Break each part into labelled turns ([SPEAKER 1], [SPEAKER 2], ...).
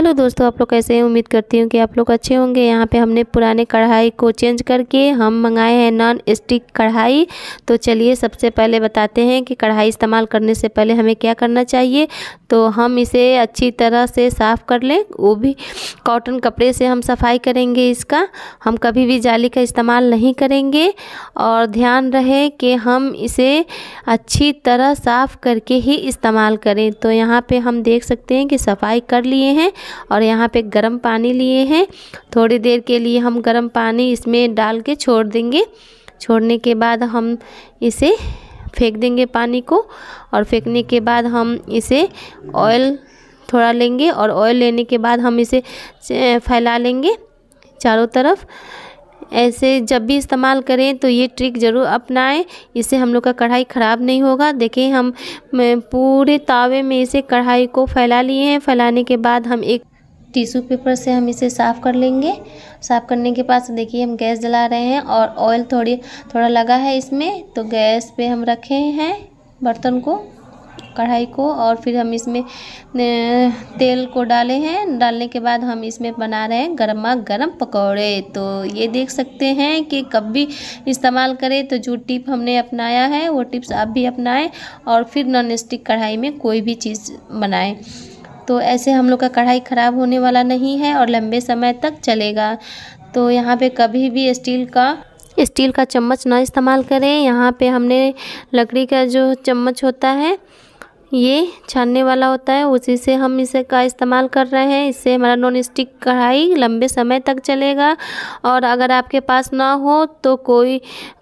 [SPEAKER 1] hello दोस्तों आप लोग कैसे हैं उम्मीद करती हूँ कि आप लोग अच्छे होंगे यहाँ पे हमने पुराने कढ़ाई को चेंज करके हम मंगाए हैं नॉन स्टिक कढ़ाई तो चलिए सबसे पहले बताते हैं कि कढ़ाई इस्तेमाल करने से पहले हमें क्या करना चाहिए तो हम इसे अच्छी तरह से साफ़ कर लें वो भी कॉटन कपड़े से हम सफाई करेंगे इसका हम कभी भी जाली का इस्तेमाल नहीं करेंगे और ध्यान रहे कि हम इसे अच्छी तरह साफ़ करके ही इस्तेमाल करें तो यहाँ पर हम देख सकते हैं कि सफाई कर लिए हैं और यहाँ पे गर्म पानी लिए हैं थोड़ी देर के लिए हम गर्म पानी इसमें डाल के छोड़ देंगे छोड़ने के बाद हम इसे फेंक देंगे पानी को और फेंकने के बाद हम इसे ऑयल थोड़ा लेंगे और ऑयल लेने के बाद हम इसे फैला लेंगे चारों तरफ ऐसे जब भी इस्तेमाल करें तो ये ट्रिक ज़रूर अपनाएं इससे हम लोग का कढ़ाई ख़राब नहीं होगा देखिए हम पूरे तावे में इसे कढ़ाई को फैला लिए हैं फैलाने के बाद हम एक टिश्यू पेपर से हम इसे साफ़ कर लेंगे साफ़ करने के बाद देखिए हम गैस जला रहे हैं और ऑयल थोड़ी थोड़ा लगा है इसमें तो गैस पे हम रखे हैं बर्तन को कढ़ाई को और फिर हम इसमें तेल को डाले हैं डालने के बाद हम इसमें बना रहे हैं गर्मा गर्म पकौड़े तो ये देख सकते हैं कि कब भी इस्तेमाल करें तो जो टिप हमने अपनाया है वो टिप्स आप भी अपनाएं और फिर नॉन स्टिक कढ़ाई में कोई भी चीज़ बनाएं तो ऐसे हम लोग का कढ़ाई ख़राब होने वाला नहीं है और लंबे समय तक चलेगा तो यहाँ पर कभी भी स्टील का स्टील का चम्मच ना इस्तेमाल करें यहाँ पे हमने लकड़ी का जो चम्मच होता है ये छानने वाला होता है उसी से हम इसे का इस्तेमाल कर रहे हैं इससे हमारा नॉन स्टिक कढ़ाई लंबे समय तक चलेगा और अगर आपके पास ना हो तो कोई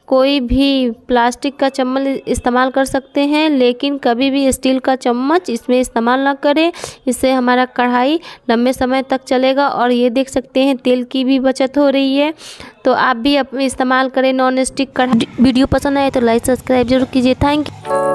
[SPEAKER 1] कोई भी प्लास्टिक का चम्मच इस्तेमाल कर सकते हैं लेकिन कभी भी स्टील का चम्मच इसमें इस्तेमाल ना करें इससे हमारा कढ़ाई लंबे समय तक चलेगा और ये देख सकते हैं तेल की भी बचत हो रही है तो आप भी इस्तेमाल करें नॉन स्टिक कढ़ाई वीडियो पसंद आए तो लाइक सब्सक्राइब जरूर कीजिए थैंक यू